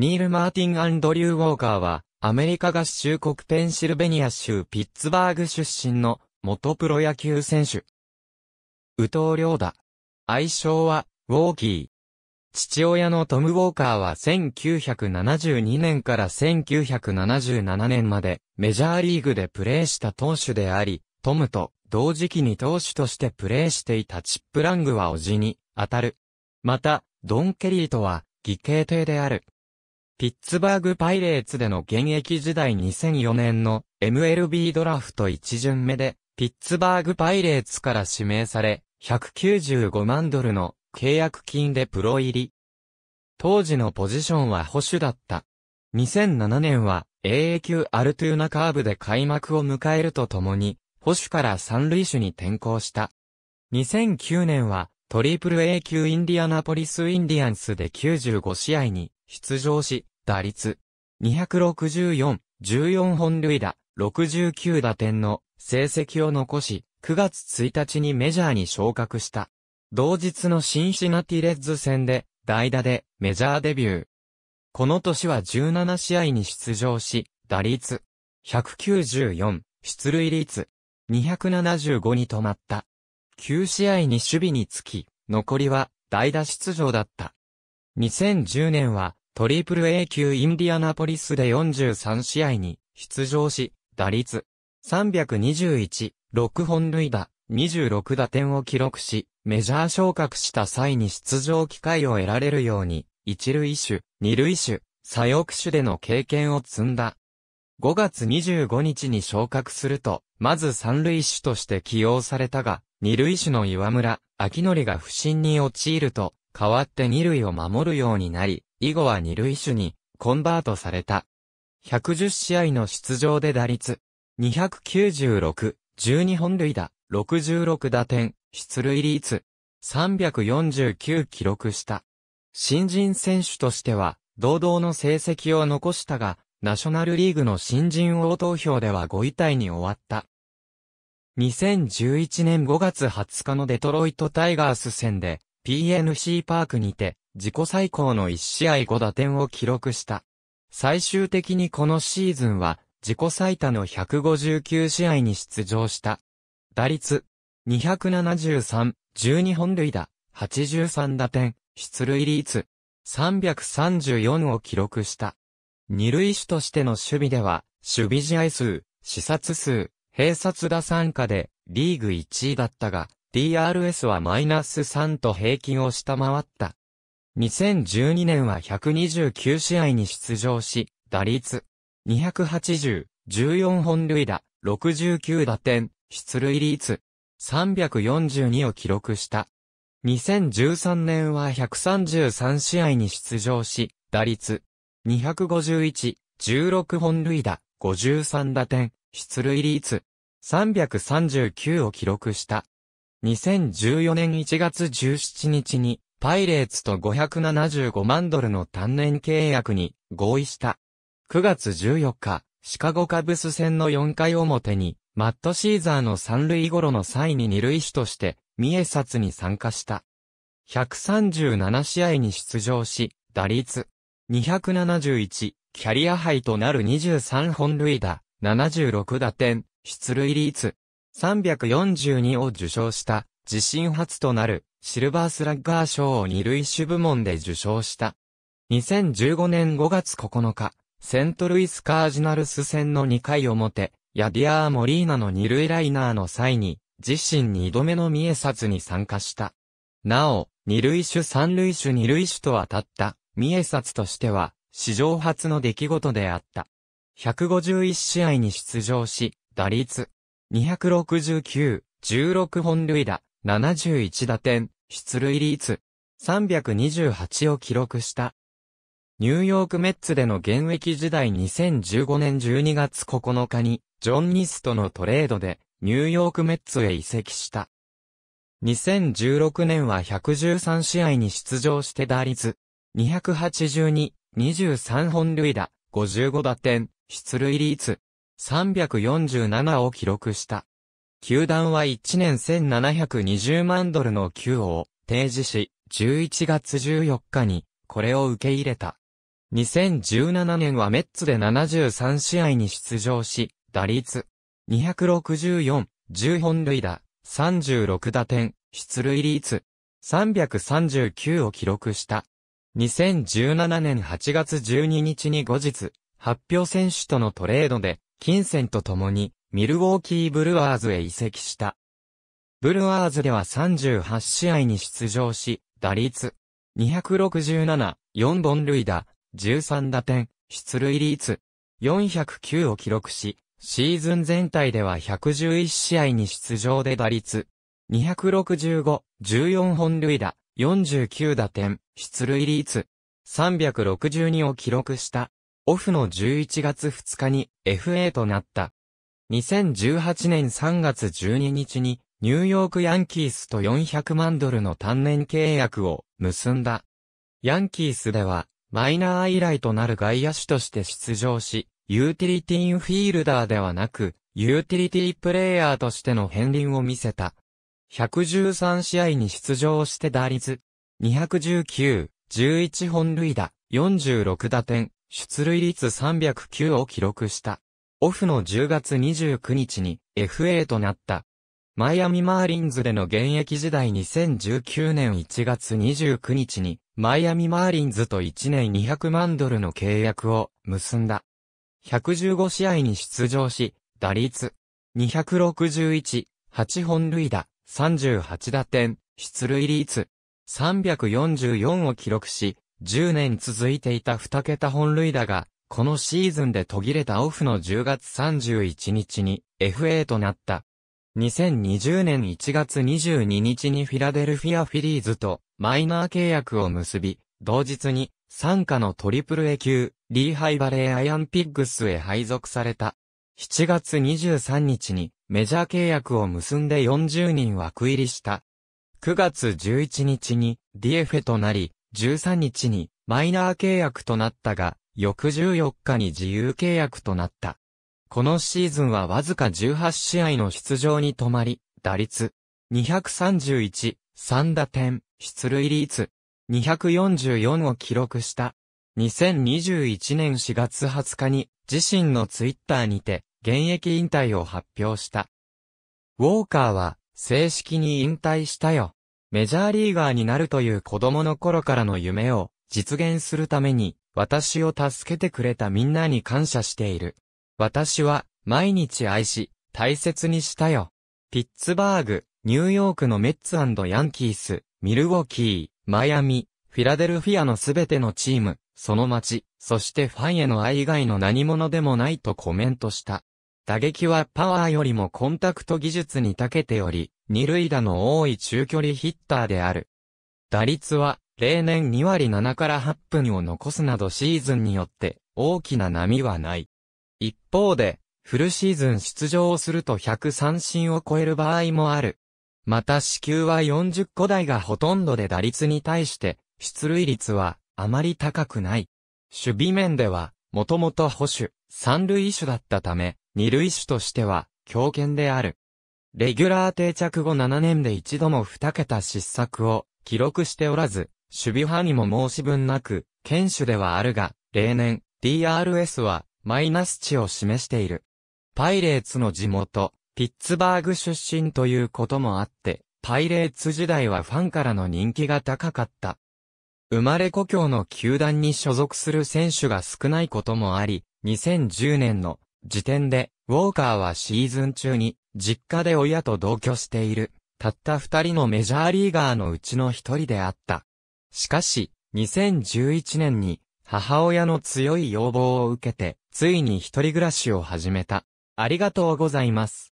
ニール・マーティン・アンドリュー・ウォーカーは、アメリカ合衆国ペンシルベニア州ピッツバーグ出身の元プロ野球選手。宇藤良だ。愛称は、ウォーキー。父親のトム・ウォーカーは1972年から1977年までメジャーリーグでプレーした投手であり、トムと同時期に投手としてプレーしていたチップラングはおじに当たる。また、ドン・ケリーとは義兄弟である。ピッツバーグパイレーツでの現役時代2004年の MLB ドラフト1巡目で、ピッツバーグパイレーツから指名され、195万ドルの契約金でプロ入り。当時のポジションは保守だった。2007年は AA 級アルトゥーナカーブで開幕を迎えるとともに、保守から三塁手に転向した。2009年はトリプル A 級インディアナポリスインディアンスで95試合に出場し、打率、264、14本塁打、69打点の成績を残し、9月1日にメジャーに昇格した。同日のシンシナティレッズ戦で、代打でメジャーデビュー。この年は17試合に出場し、打率、194、出塁率、275に止まった。9試合に守備につき、残りは代打出場だった。2010年はトリプル A 級インディアナポリスで43試合に出場し、打率321、6本塁打、26打点を記録し、メジャー昇格した際に出場機会を得られるように、一塁手、二塁手、左翼手での経験を積んだ。5月25日に昇格すると、まず三塁手として起用されたが、二塁手の岩村、秋則が不振に陥ると、代わって二塁を守るようになり、以後は二塁手にコンバートされた。110試合の出場で打率296、12本塁打、66打点、出塁率349記録した。新人選手としては堂々の成績を残したが、ナショナルリーグの新人王投票では5位タイに終わった。2011年5月20日のデトロイトタイガース戦で PNC パークにて自己最高の1試合5打点を記録した。最終的にこのシーズンは、自己最多の159試合に出場した。打率、273、12本塁打、83打点、出塁率、334を記録した。二塁手としての守備では、守備試合数、視察数、併殺打参加で、リーグ1位だったが、DRS はマイナス3と平均を下回った。2012年は129試合に出場し、打率280、14本塁打、69打点、出塁率342を記録した。2013年は133試合に出場し、打率251、16本塁打、53打点、出塁率339を記録した。2014年1月17日にパイレーツと575万ドルの単年契約に合意した。9月14日、シカゴカブス戦の4回表に、マット・シーザーの三塁頃の際に二塁手として、三重札に参加した。137試合に出場し、打率271、キャリア杯となる23本塁打、76打点、出塁率342を受賞した自身初となるシルバースラッガー賞を二類種部門で受賞した。2015年5月9日、セントルイスカージナルス戦の2回表、ヤディアー・モリーナの二塁ライナーの際に、自身二度目の見え札に参加した。なお、二塁手三塁手二塁手と当たった、見え札としては、史上初の出来事であった。151試合に出場し、打率、269、16本塁打、71打点、出塁率、328を記録した。ニューヨークメッツでの現役時代2015年12月9日に、ジョン・ニスとのトレードで、ニューヨークメッツへ移籍した。2016年は113試合に出場して打率、282、23本塁打、55打点、出塁率、347を記録した。球団は1年1720万ドルの給を提示し、11月14日にこれを受け入れた。2017年はメッツで73試合に出場し、打率264、10本塁打、36打点、出塁率339を記録した。2017年8月12日に後日、発表選手とのトレードで、金銭と共に、ミルウォーキーブルワーズへ移籍した。ブルワーズでは38試合に出場し、打率267、4本塁打、13打点、出塁率409を記録し、シーズン全体では111試合に出場で打率265、14本塁打、49打点、出塁率362を記録した。オフの11月2日に FA となった。2018年3月12日にニューヨークヤンキースと400万ドルの単年契約を結んだ。ヤンキースではマイナー以来となる外野手として出場し、ユーティリティンフィールダーではなく、ユーティリティプレイヤーとしての片鱗を見せた。113試合に出場して打率、219、11本塁打、46打点、出塁率309を記録した。オフの10月29日に FA となった。マイアミマーリンズでの現役時代2019年1月29日にマイアミマーリンズと1年200万ドルの契約を結んだ。115試合に出場し、打率261、8本塁打、38打点、出塁率344を記録し、10年続いていた2桁本塁打がこのシーズンで途切れたオフの10月31日に FA となった。2020年1月22日にフィラデルフィアフィリーズとマイナー契約を結び、同日に参加のトリプル A 級リーハイバレーアイアンピッグスへ配属された。7月23日にメジャー契約を結んで40人枠入りした。9月11日に d f となり、13日にマイナー契約となったが、翌14日に自由契約となった。このシーズンはわずか18試合の出場に止まり、打率231、3打点、出塁率244を記録した。2021年4月20日に自身のツイッターにて現役引退を発表した。ウォーカーは正式に引退したよ。メジャーリーガーになるという子供の頃からの夢を実現するために私を助けてくれたみんなに感謝している。私は、毎日愛し、大切にしたよ。ピッツバーグ、ニューヨークのメッツヤンキース、ミルウォーキー、マイアミ、フィラデルフィアのすべてのチーム、その街、そしてファンへの愛以外の何者でもないとコメントした。打撃はパワーよりもコンタクト技術に長けており、二塁打の多い中距離ヒッターである。打率は例年2割7から8分を残すなどシーズンによって大きな波はない。一方で、フルシーズン出場をすると100三振を超える場合もある。また支給は40個台がほとんどで打率に対して、出塁率はあまり高くない。守備面では、もともと保守、三塁手だったため、二塁手としては、強肩である。レギュラー定着後7年で一度も2桁失策を記録しておらず、守備派にも申し分なく、堅守ではあるが、例年、DRS は、マイナス値を示している。パイレーツの地元、ピッツバーグ出身ということもあって、パイレーツ時代はファンからの人気が高かった。生まれ故郷の球団に所属する選手が少ないこともあり、2010年の時点で、ウォーカーはシーズン中に、実家で親と同居している、たった二人のメジャーリーガーのうちの一人であった。しかし、2011年に母親の強い要望を受けて、ついに一人暮らしを始めた。ありがとうございます。